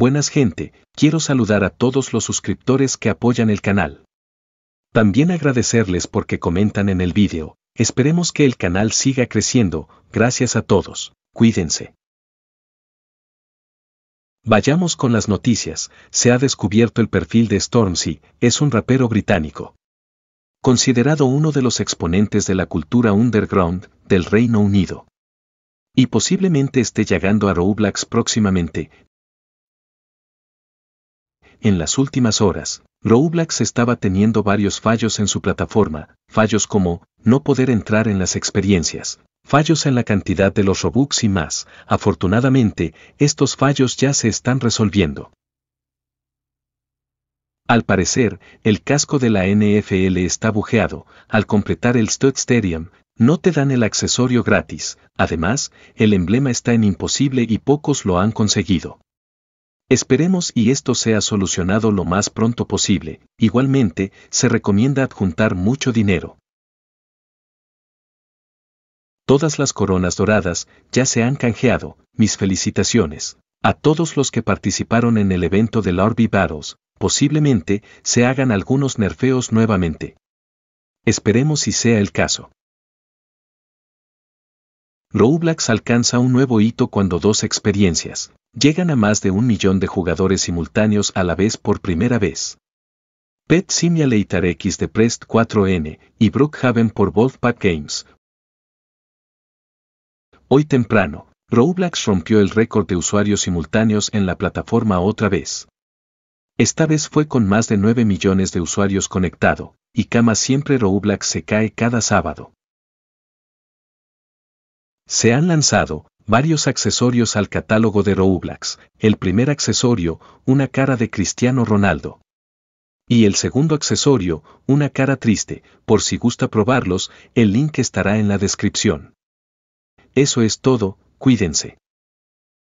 Buenas gente, quiero saludar a todos los suscriptores que apoyan el canal. También agradecerles porque comentan en el vídeo. Esperemos que el canal siga creciendo, gracias a todos, cuídense. Vayamos con las noticias, se ha descubierto el perfil de Stormzy, es un rapero británico. Considerado uno de los exponentes de la cultura underground del Reino Unido. Y posiblemente esté llegando a Roblox próximamente, en las últimas horas, Roblox estaba teniendo varios fallos en su plataforma, fallos como no poder entrar en las experiencias, fallos en la cantidad de los Robux y más. Afortunadamente, estos fallos ya se están resolviendo. Al parecer, el casco de la NFL está bujeado, al completar el Stud Stadium, no te dan el accesorio gratis, además, el emblema está en imposible y pocos lo han conseguido. Esperemos y esto sea solucionado lo más pronto posible. Igualmente, se recomienda adjuntar mucho dinero. Todas las coronas doradas ya se han canjeado. Mis felicitaciones. A todos los que participaron en el evento de la Battles, posiblemente se hagan algunos nerfeos nuevamente. Esperemos si sea el caso. Roblox alcanza un nuevo hito cuando dos experiencias llegan a más de un millón de jugadores simultáneos a la vez por primera vez. Pet Simulator X de Prest 4N y Brookhaven por Wolfpack Games. Hoy temprano, Roblox rompió el récord de usuarios simultáneos en la plataforma otra vez. Esta vez fue con más de 9 millones de usuarios conectado, y cama siempre Roblox se cae cada sábado. Se han lanzado varios accesorios al catálogo de Roblox. El primer accesorio, una cara de Cristiano Ronaldo. Y el segundo accesorio, una cara triste, por si gusta probarlos, el link estará en la descripción. Eso es todo, cuídense.